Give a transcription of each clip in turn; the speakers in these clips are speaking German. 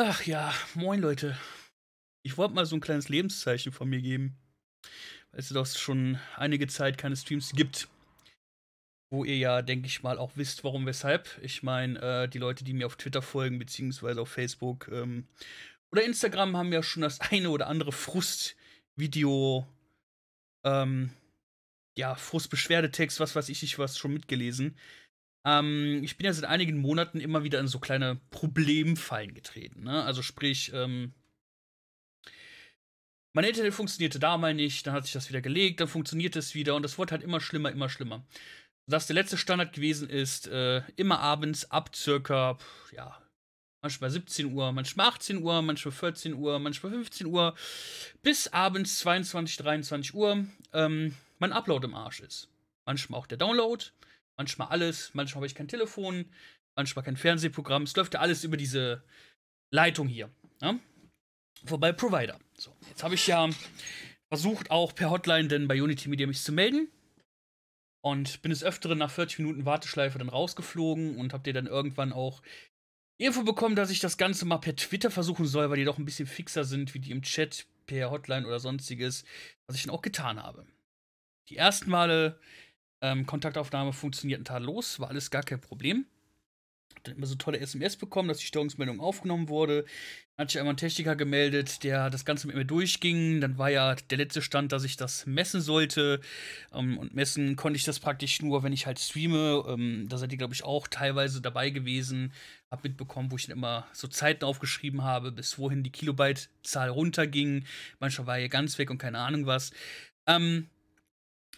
Ach ja, moin Leute. Ich wollte mal so ein kleines Lebenszeichen von mir geben. Weil es doch schon einige Zeit keine Streams gibt. Wo ihr ja, denke ich mal, auch wisst, warum, weshalb. Ich meine, äh, die Leute, die mir auf Twitter folgen, beziehungsweise auf Facebook ähm, oder Instagram, haben ja schon das eine oder andere Frustvideo, ähm, ja, Frustbeschwerdetext, was weiß ich nicht, was schon mitgelesen. Ähm, ich bin ja seit einigen Monaten immer wieder in so kleine Problemfallen getreten. Ne? Also sprich, ähm, mein Internet funktionierte damals nicht, dann hat sich das wieder gelegt, dann funktioniert es wieder und das wurde halt immer schlimmer, immer schlimmer. Dass der letzte Standard gewesen ist, äh, immer abends ab circa, ja, manchmal 17 Uhr, manchmal 18 Uhr, manchmal 14 Uhr, manchmal 15 Uhr, bis abends 22, 23 Uhr ähm, mein Upload im Arsch ist. Manchmal auch der Download, manchmal alles, manchmal habe ich kein Telefon, manchmal kein Fernsehprogramm. Es läuft ja alles über diese Leitung hier. Ne? Vorbei Provider. So, jetzt habe ich ja versucht, auch per Hotline denn bei Unity Media mich zu melden. Und bin des Öfteren nach 40 Minuten Warteschleife dann rausgeflogen und habt ihr dann irgendwann auch Info bekommen, dass ich das Ganze mal per Twitter versuchen soll, weil die doch ein bisschen fixer sind, wie die im Chat, per Hotline oder sonstiges, was ich dann auch getan habe. Die ersten Male ähm, Kontaktaufnahme funktioniert ein Tag los, war alles gar kein Problem. Hat dann immer so tolle SMS bekommen, dass die Störungsmeldung aufgenommen wurde. Dann hat sich einmal ein Techniker gemeldet, der das Ganze mit mir durchging. Dann war ja der letzte Stand, dass ich das messen sollte. Ähm, und messen konnte ich das praktisch nur, wenn ich halt streame. Ähm, da seid ihr, glaube ich, auch teilweise dabei gewesen. Hab mitbekommen, wo ich dann immer so Zeiten aufgeschrieben habe, bis wohin die Kilobyte-Zahl runterging. Manchmal war er ganz weg und keine Ahnung was. Ähm,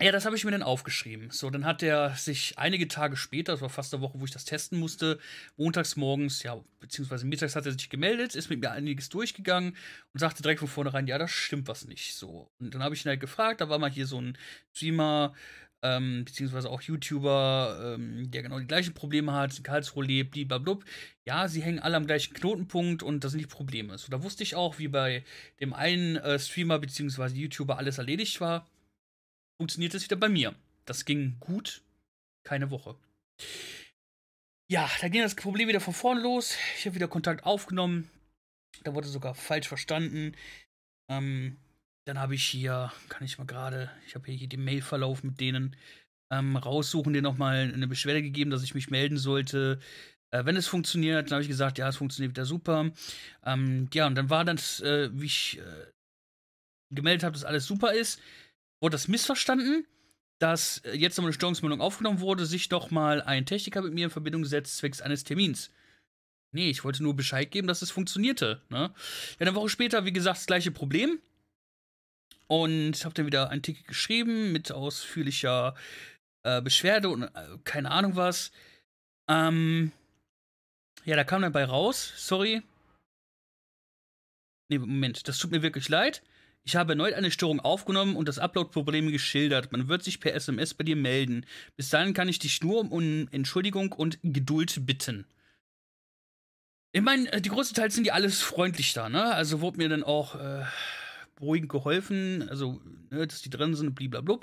ja, das habe ich mir dann aufgeschrieben. So, dann hat er sich einige Tage später, das war fast eine Woche, wo ich das testen musste, montags morgens, ja, beziehungsweise mittags hat er sich gemeldet, ist mit mir einiges durchgegangen und sagte direkt von vornherein, ja, da stimmt was nicht. So, und dann habe ich ihn halt gefragt, da war mal hier so ein Streamer, ähm, beziehungsweise auch YouTuber, ähm, der genau die gleichen Probleme hat, in Karlsruhe lebt, blablabla. Ja, sie hängen alle am gleichen Knotenpunkt und das sind die Probleme. So, da wusste ich auch, wie bei dem einen äh, Streamer, beziehungsweise YouTuber alles erledigt war funktioniert es wieder bei mir. Das ging gut, keine Woche. Ja, da ging das Problem wieder von vorn los. Ich habe wieder Kontakt aufgenommen. Da wurde sogar falsch verstanden. Ähm, dann habe ich hier, kann ich mal gerade, ich habe hier den Mailverlauf mit denen ähm, raussuchen, denen nochmal eine Beschwerde gegeben, dass ich mich melden sollte. Äh, wenn es funktioniert, dann habe ich gesagt, ja, es funktioniert wieder super. Ähm, ja, und dann war das, äh, wie ich äh, gemeldet habe, dass alles super ist wurde das missverstanden, dass äh, jetzt nochmal eine Störungsmeldung aufgenommen wurde, sich nochmal ein Techniker mit mir in Verbindung setzt zwecks eines Termins. Nee, ich wollte nur Bescheid geben, dass es funktionierte. Ne? Ja, eine Woche später, wie gesagt, das gleiche Problem. Und habe dann wieder ein Ticket geschrieben mit ausführlicher äh, Beschwerde und äh, keine Ahnung was. Ähm, ja, da kam dann bei raus, sorry. Nee, Moment, das tut mir wirklich leid. Ich habe erneut eine Störung aufgenommen und das Upload-Problem geschildert. Man wird sich per SMS bei dir melden. Bis dahin kann ich dich nur um Entschuldigung und Geduld bitten. Ich meine, äh, die größten Teil sind die alles freundlich da, ne? Also wurde mir dann auch äh, beruhigend geholfen, also, ne, dass die drin sind, blablabla.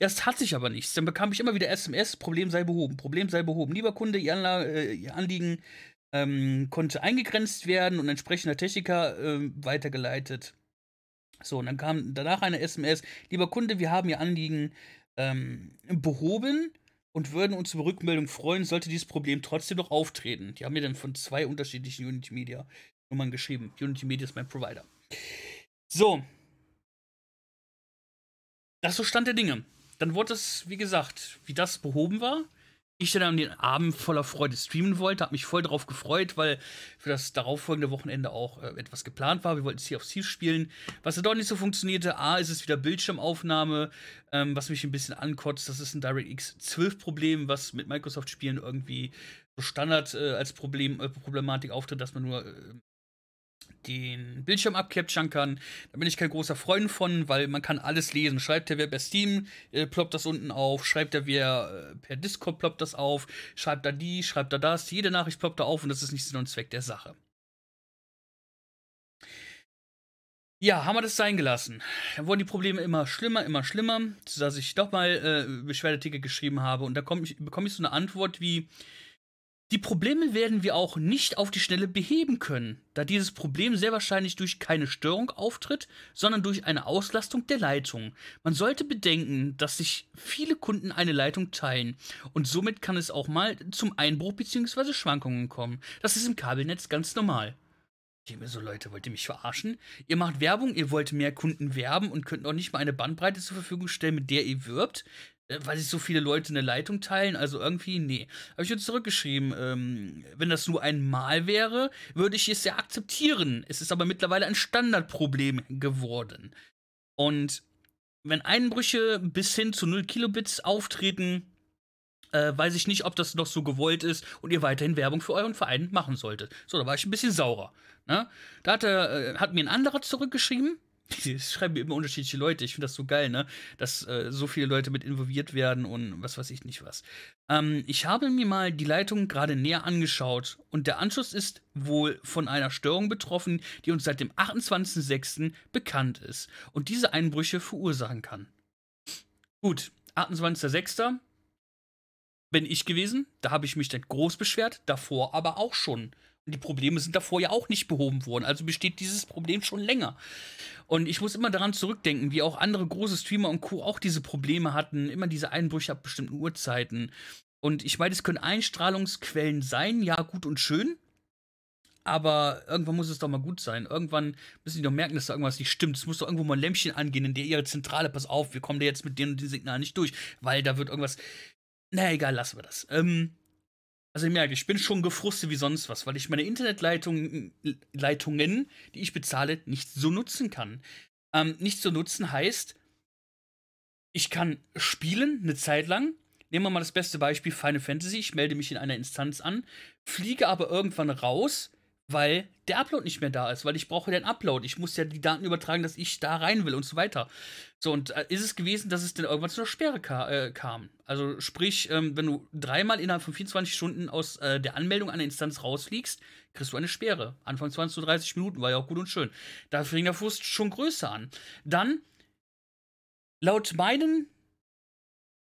Ja, es tat sich aber nichts. Dann bekam ich immer wieder SMS, Problem sei behoben, Problem sei behoben. Lieber Kunde, Ihr, Anla äh, Ihr Anliegen ähm, konnte eingegrenzt werden und entsprechender Techniker äh, weitergeleitet. So, und dann kam danach eine SMS, lieber Kunde, wir haben Ihr Anliegen ähm, behoben und würden uns über Rückmeldung freuen, sollte dieses Problem trotzdem noch auftreten. Die haben mir dann von zwei unterschiedlichen Unity Media Nummern geschrieben. Unity Media ist mein Provider. So. Das ist so stand der Dinge. Dann wurde es, wie gesagt, wie das behoben war, ich dann den Abend voller Freude streamen wollte, habe mich voll darauf gefreut, weil für das darauffolgende Wochenende auch äh, etwas geplant war. Wir wollten Sea of Thieves spielen. Was da dort nicht so funktionierte, A, ist es wieder Bildschirmaufnahme, ähm, was mich ein bisschen ankotzt. Das ist ein DirectX 12-Problem, was mit Microsoft-Spielen irgendwie so Standard äh, als Problem, äh, Problematik auftritt, dass man nur äh, den Bildschirm abcapturen kann. Da bin ich kein großer Freund von, weil man kann alles lesen. Schreibt er wer per Steam, äh, ploppt das unten auf. Schreibt er wer äh, per Discord, ploppt das auf. Schreibt er die, schreibt er das. Jede Nachricht ploppt da auf und das ist nicht Sinn und Zweck der Sache. Ja, haben wir das sein gelassen. Dann wurden die Probleme immer schlimmer, immer schlimmer, dass ich doch mal äh, Beschwerdeticket geschrieben habe. Und da ich, bekomme ich so eine Antwort wie, die Probleme werden wir auch nicht auf die Schnelle beheben können, da dieses Problem sehr wahrscheinlich durch keine Störung auftritt, sondern durch eine Auslastung der Leitung. Man sollte bedenken, dass sich viele Kunden eine Leitung teilen und somit kann es auch mal zum Einbruch bzw. Schwankungen kommen. Das ist im Kabelnetz ganz normal. Ich mir so, Leute, wollt ihr mich verarschen? Ihr macht Werbung, ihr wollt mehr Kunden werben und könnt auch nicht mal eine Bandbreite zur Verfügung stellen, mit der ihr wirbt. Äh, weil sich so viele Leute eine Leitung teilen, also irgendwie, nee. Habe ich jetzt zurückgeschrieben, ähm, wenn das nur einmal wäre, würde ich es ja akzeptieren. Es ist aber mittlerweile ein Standardproblem geworden. Und wenn Einbrüche bis hin zu 0 Kilobits auftreten, äh, weiß ich nicht, ob das noch so gewollt ist und ihr weiterhin Werbung für euren Verein machen solltet. So, da war ich ein bisschen saurer. Ne? Da hat, er, äh, hat mir ein anderer zurückgeschrieben, das schreiben mir immer unterschiedliche Leute. Ich finde das so geil, ne? Dass äh, so viele Leute mit involviert werden und was weiß ich nicht was. Ähm, ich habe mir mal die Leitung gerade näher angeschaut und der Anschluss ist wohl von einer Störung betroffen, die uns seit dem 28.06. bekannt ist und diese Einbrüche verursachen kann. Gut, 28.06. bin ich gewesen. Da habe ich mich dann groß beschwert, davor aber auch schon. Und die Probleme sind davor ja auch nicht behoben worden. Also besteht dieses Problem schon länger. Und ich muss immer daran zurückdenken, wie auch andere große Streamer und Co. auch diese Probleme hatten, immer diese Einbrüche ab bestimmten Uhrzeiten. Und ich meine, es können Einstrahlungsquellen sein, ja, gut und schön. Aber irgendwann muss es doch mal gut sein. Irgendwann müssen die doch merken, dass da irgendwas nicht stimmt. Es muss doch irgendwo mal ein Lämpchen angehen, in der ihre Zentrale, pass auf, wir kommen da jetzt mit dem und dem Signal nicht durch, weil da wird irgendwas. Na naja, egal, lassen wir das. Ähm, also ihr merkt, ich bin schon gefrustet wie sonst was, weil ich meine Internetleitungen, die ich bezahle, nicht so nutzen kann. Ähm, nicht so nutzen heißt, ich kann spielen eine Zeit lang. Nehmen wir mal das beste Beispiel Final Fantasy. Ich melde mich in einer Instanz an, fliege aber irgendwann raus, weil der Upload nicht mehr da ist, weil ich brauche den Upload. Ich muss ja die Daten übertragen, dass ich da rein will und so weiter. So, und äh, ist es gewesen, dass es dann irgendwann zu einer Sperre ka äh, kam. Also sprich, ähm, wenn du dreimal innerhalb von 24 Stunden aus äh, der Anmeldung einer Instanz rausfliegst, kriegst du eine Sperre. Anfang 20 zu 30 Minuten war ja auch gut und schön. Da fing der Frust schon größer an. Dann, laut meinen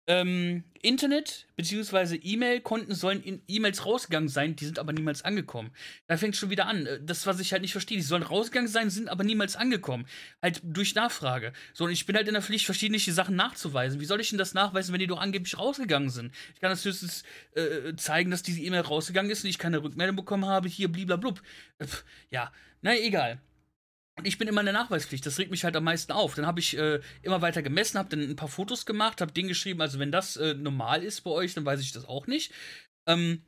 ähm, Internet bzw. E-Mail-Konten sollen in E-Mails rausgegangen sein, die sind aber niemals angekommen. Da fängt schon wieder an. Äh, das, was ich halt nicht verstehe, die sollen rausgegangen sein, sind aber niemals angekommen. Halt durch Nachfrage. So, und ich bin halt in der Pflicht, verschiedene Sachen nachzuweisen. Wie soll ich denn das nachweisen, wenn die doch angeblich rausgegangen sind? Ich kann das höchstens äh, zeigen, dass diese E-Mail rausgegangen ist und ich keine Rückmeldung bekommen habe, hier bliblablub. Äh, ja, na naja, egal. Und ich bin immer in der Nachweispflicht. Das regt mich halt am meisten auf. Dann habe ich äh, immer weiter gemessen, habe dann ein paar Fotos gemacht, habe den geschrieben. Also wenn das äh, normal ist bei euch, dann weiß ich das auch nicht. Ähm,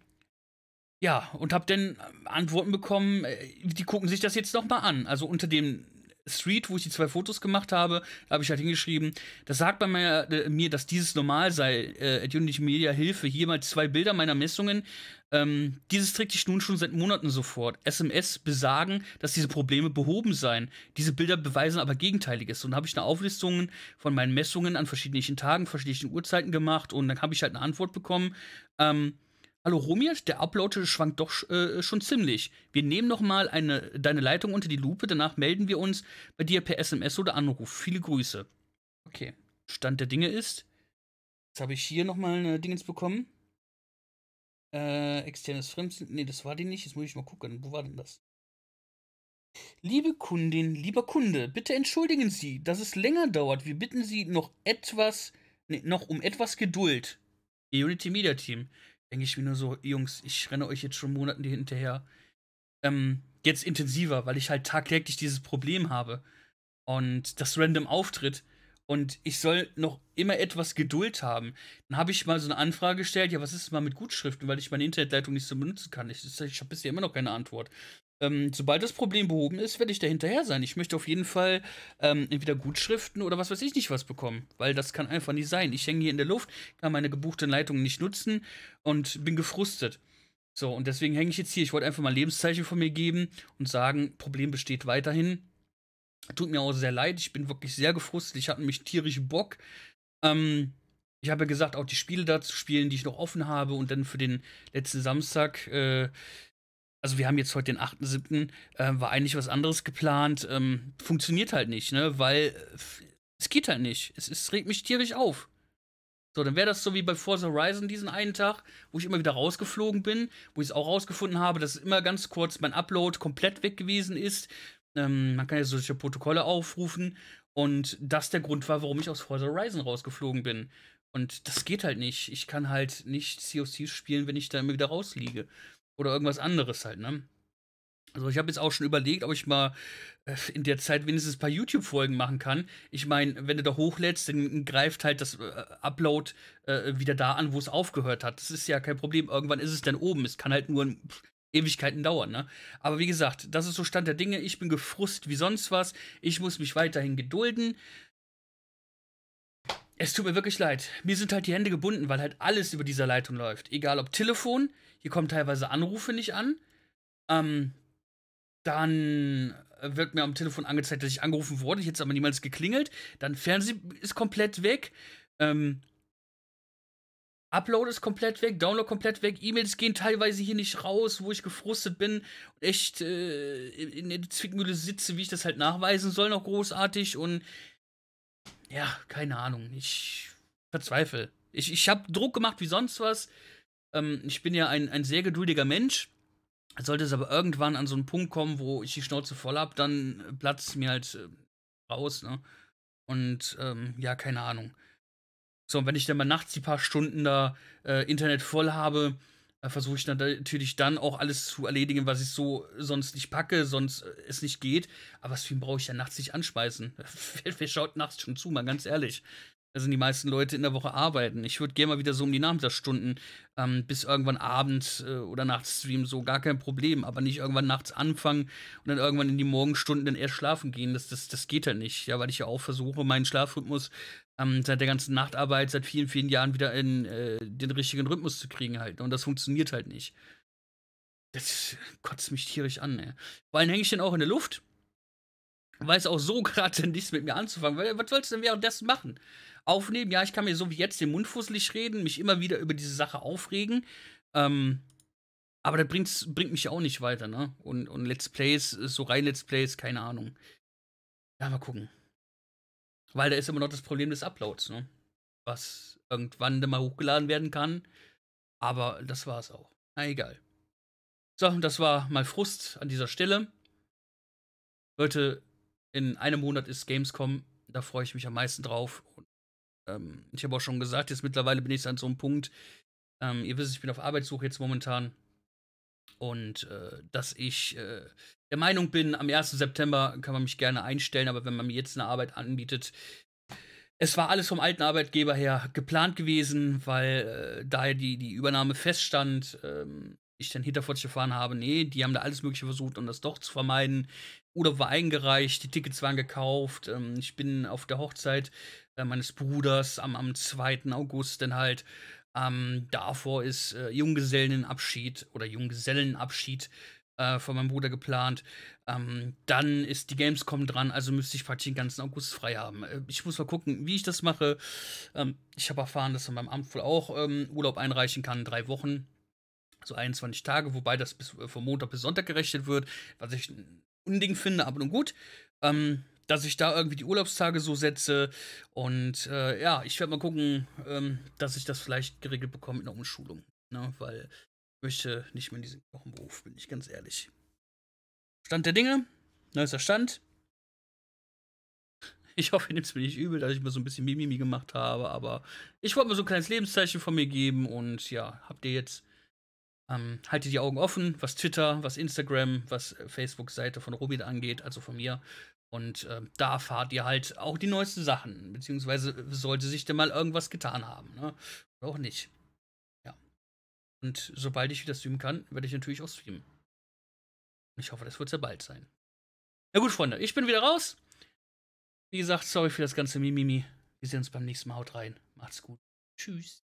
ja, und habe dann Antworten bekommen, äh, die gucken sich das jetzt nochmal an. Also unter dem Street, wo ich die zwei Fotos gemacht habe, da habe ich halt hingeschrieben, das sagt bei mir, äh, mir dass dieses normal sei. Äh, at Unity Media Hilfe, hier mal zwei Bilder meiner Messungen. Ähm, dieses trägt ich nun schon seit Monaten sofort. SMS besagen, dass diese Probleme behoben seien. Diese Bilder beweisen aber Gegenteiliges. Und habe ich eine Auflistung von meinen Messungen an verschiedenen Tagen, verschiedenen Uhrzeiten gemacht und dann habe ich halt eine Antwort bekommen. Ähm, Hallo Romir, der Upload schwankt doch äh, schon ziemlich. Wir nehmen nochmal deine Leitung unter die Lupe, danach melden wir uns bei dir per SMS oder Anruf. Viele Grüße. Okay, Stand der Dinge ist, jetzt habe ich hier nochmal ein Dingens bekommen. Äh, externes Fremdsinn. Nee, das war die nicht. Jetzt muss ich mal gucken. Wo war denn das? Liebe Kundin, lieber Kunde, bitte entschuldigen Sie, dass es länger dauert. Wir bitten Sie noch etwas, nee, noch um etwas Geduld. Unity Media Team denke ich mir nur so, Jungs, ich renne euch jetzt schon Monaten hinterher. Ähm, jetzt intensiver, weil ich halt tagtäglich dieses Problem habe. Und das random auftritt. Und ich soll noch immer etwas Geduld haben. Dann habe ich mal so eine Anfrage gestellt, ja, was ist mal mit Gutschriften, weil ich meine Internetleitung nicht so benutzen kann. Ich, ich habe bisher immer noch keine Antwort ähm, sobald das Problem behoben ist, werde ich da hinterher sein. Ich möchte auf jeden Fall ähm, entweder Gutschriften oder was weiß ich nicht was bekommen, weil das kann einfach nicht sein. Ich hänge hier in der Luft, kann meine gebuchten Leitungen nicht nutzen und bin gefrustet. So, und deswegen hänge ich jetzt hier. Ich wollte einfach mal ein Lebenszeichen von mir geben und sagen, Problem besteht weiterhin. Tut mir auch sehr leid, ich bin wirklich sehr gefrustet, ich hatte nämlich tierischen Bock. Ähm, ich habe ja gesagt, auch die Spiele da zu spielen, die ich noch offen habe und dann für den letzten Samstag äh, also wir haben jetzt heute den 8.7., äh, war eigentlich was anderes geplant, ähm, funktioniert halt nicht, ne? Weil äh, es geht halt nicht. Es, es regt mich tierisch auf. So, dann wäre das so wie bei Forza Horizon diesen einen Tag, wo ich immer wieder rausgeflogen bin, wo ich es auch rausgefunden habe, dass immer ganz kurz mein Upload komplett weg gewesen ist. Ähm, man kann ja solche Protokolle aufrufen und das der Grund war, warum ich aus Forza Horizon rausgeflogen bin. Und das geht halt nicht. Ich kann halt nicht COC spielen, wenn ich da immer wieder rausliege. Oder irgendwas anderes halt, ne? Also ich habe jetzt auch schon überlegt, ob ich mal äh, in der Zeit wenigstens ein paar YouTube-Folgen machen kann. Ich meine, wenn du da hochlädst, dann greift halt das äh, Upload äh, wieder da an, wo es aufgehört hat. Das ist ja kein Problem. Irgendwann ist es dann oben. Es kann halt nur ein Ewigkeiten dauern, ne? Aber wie gesagt, das ist so Stand der Dinge. Ich bin gefrust wie sonst was. Ich muss mich weiterhin gedulden. Es tut mir wirklich leid. Mir sind halt die Hände gebunden, weil halt alles über dieser Leitung läuft. Egal ob Telefon, hier kommen teilweise Anrufe nicht an. Ähm, dann äh, wird mir am Telefon angezeigt, dass ich angerufen wurde. Ich hätte es aber niemals geklingelt. Dann Fernsehen ist komplett weg. Ähm, Upload ist komplett weg, Download komplett weg, E-Mails gehen teilweise hier nicht raus, wo ich gefrustet bin und echt äh, in der Zwickmühle sitze, wie ich das halt nachweisen soll, noch großartig und ja, keine Ahnung, ich verzweifle. Ich, ich habe Druck gemacht wie sonst was, ähm, ich bin ja ein, ein sehr geduldiger Mensch. Sollte es aber irgendwann an so einen Punkt kommen, wo ich die Schnauze voll habe, dann äh, platzt es mir halt äh, raus, ne? Und ähm, ja, keine Ahnung. So, und wenn ich dann mal nachts die paar Stunden da äh, Internet voll habe, äh, versuche ich dann natürlich dann auch alles zu erledigen, was ich so sonst nicht packe, sonst äh, es nicht geht. Aber Stream brauche ich ja nachts nicht anschmeißen. wer, wer schaut nachts schon zu, mal ganz ehrlich. Da sind die meisten Leute in der Woche arbeiten. Ich würde gerne mal wieder so um die Nachmittagsstunden ähm, bis irgendwann abends äh, oder nachts streamen, so gar kein Problem. Aber nicht irgendwann nachts anfangen und dann irgendwann in die Morgenstunden dann erst schlafen gehen. Das, das, das geht ja halt nicht. Ja, weil ich ja auch versuche, meinen Schlafrhythmus ähm, seit der ganzen Nachtarbeit, seit vielen, vielen Jahren wieder in äh, den richtigen Rhythmus zu kriegen halt. Und das funktioniert halt nicht. Das kotzt mich tierisch an, ey. Vor allem hänge ich dann auch in der Luft. Weiß auch so gerade nichts mit mir anzufangen. Weil, was sollst du denn währenddessen machen? aufnehmen. Ja, ich kann mir so wie jetzt den Mund fusselig reden, mich immer wieder über diese Sache aufregen. Ähm, aber das bringt's, bringt mich auch nicht weiter, ne? Und, und Let's Plays, äh, so rein Let's Plays, keine Ahnung. Ja, mal gucken. Weil da ist immer noch das Problem des Uploads, ne? Was irgendwann dann mal hochgeladen werden kann. Aber das war's auch. Na egal. So, das war mal Frust an dieser Stelle. Leute, in einem Monat ist Gamescom. Da freue ich mich am meisten drauf. Ähm, ich habe auch schon gesagt, jetzt mittlerweile bin ich an so einem Punkt, ähm, ihr wisst, ich bin auf Arbeitssuche jetzt momentan. Und äh, dass ich äh, der Meinung bin, am 1. September kann man mich gerne einstellen, aber wenn man mir jetzt eine Arbeit anbietet, es war alles vom alten Arbeitgeber her geplant gewesen, weil äh, daher die, die Übernahme feststand, ähm, ich dann hinterfotzig erfahren habe, nee, die haben da alles Mögliche versucht, um das doch zu vermeiden. Urlaub war eingereicht, die Tickets waren gekauft. Ähm, ich bin auf der Hochzeit äh, meines Bruders am, am 2. August denn halt. Ähm, davor ist äh, Junggesellenabschied oder Junggesellenabschied äh, von meinem Bruder geplant. Ähm, dann ist die Gamescom dran, also müsste ich praktisch den ganzen August frei haben. Äh, ich muss mal gucken, wie ich das mache. Ähm, ich habe erfahren, dass man beim Amt wohl auch ähm, Urlaub einreichen kann, drei Wochen. So 21 Tage, wobei das bis, äh, vom Montag bis Sonntag gerechnet wird, was ich Unding finde, aber nun gut. Ähm, dass ich da irgendwie die Urlaubstage so setze. Und äh, ja, ich werde mal gucken, ähm, dass ich das vielleicht geregelt bekomme mit einer Umschulung. Ne? Weil ich möchte nicht mehr in diesem Beruf, bin ich ganz ehrlich. Stand der Dinge, neuester Stand. Ich hoffe, ihr nehmt es mir nicht übel, dass ich mir so ein bisschen Mimimi gemacht habe, aber ich wollte mir so ein kleines Lebenszeichen von mir geben und ja, habt ihr jetzt ähm, haltet die Augen offen, was Twitter, was Instagram, was äh, Facebook-Seite von Robin angeht, also von mir. Und äh, da erfahrt ihr halt auch die neuesten Sachen, beziehungsweise äh, sollte sich denn mal irgendwas getan haben, ne? Oder auch nicht. Ja. Und sobald ich wieder streamen kann, werde ich natürlich auch streamen. Ich hoffe, das wird sehr bald sein. Na gut, Freunde, ich bin wieder raus. Wie gesagt, sorry für das ganze Mimimi. Wir sehen uns beim nächsten Mal. Haut rein. Macht's gut. Tschüss.